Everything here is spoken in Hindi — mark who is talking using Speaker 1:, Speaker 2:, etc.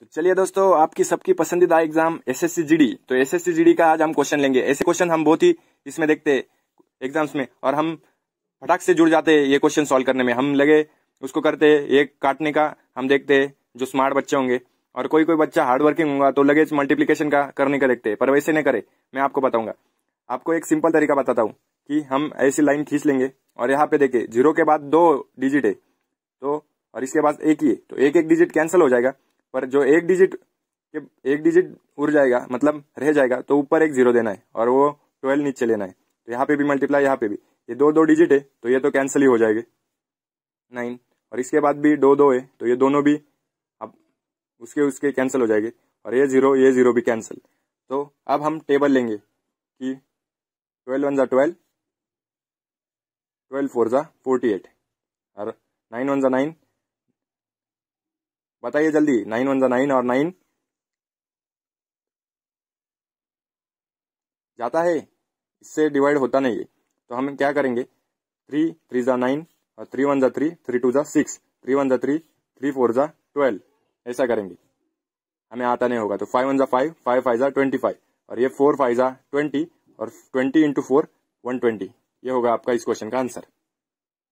Speaker 1: तो चलिए दोस्तों आपकी सबकी पसंदीदा एग्जाम एस एस तो एस एस का आज हम क्वेश्चन लेंगे ऐसे क्वेश्चन हम बहुत ही इसमें देखते एग्जाम्स में और हम फटाक से जुड़ जाते ये क्वेश्चन सॉल्व करने में हम लगे उसको करते एक काटने का हम देखते हैं जो स्मार्ट बच्चे होंगे और कोई कोई बच्चा हार्ड वर्किंग होगा तो लगे मल्टीप्लीकेशन का करने का देखते पर वैसे नहीं करे मैं आपको बताऊंगा आपको एक सिंपल तरीका बताता हूँ कि हम ऐसी लाइन खींच लेंगे और यहाँ पे देखे जीरो के बाद दो डिजिट है
Speaker 2: तो
Speaker 1: और इसके बाद एक ही है तो एक एक डिजिट कैंसिल हो जाएगा पर जो एक डिजिट के एक डिजिट उड़ जाएगा मतलब रह जाएगा तो ऊपर एक जीरो देना है और वो ट्वेल्व नीचे लेना है तो यहाँ पे भी मल्टीप्लाई यहाँ पे भी ये दो दो डिजिट है तो ये तो कैंसिल ही हो जाएंगे नाइन और इसके बाद भी दो दो है तो ये दोनों भी अब उसके उसके कैंसिल हो जाएंगे और ये जीरो ये जीरो भी कैंसिल तो अब हम टेबल लेंगे कि ट्वेल्व वन ज़ा ट्वेल्व ट्वेल्व फोर ज़ा फोर्टी एट और नाइन वन ज़ा नाइन बताइए जल्दी नाइन वन ज़ा नाइन और नाइन जाता है इससे डिवाइड होता नहीं है तो हम क्या करेंगे थ्री थ्री ज़ा नाइन और थ्री वन ज़ा थ्री थ्री टू ज़ा सिक्स थ्री वन ज़ा थ्री थ्री फोर ज़ा ट्वेल्व ऐसा करेंगे हमें आता नहीं होगा तो फाइव वन ज़ा फाइव फाइव फाइव ज़ा ट्वेंटी फाइव और ये फोर फाइव ज़ा ट्वेंटी और twenty into four one twenty ये होगा आपका इस क्वेश्चन का आंसर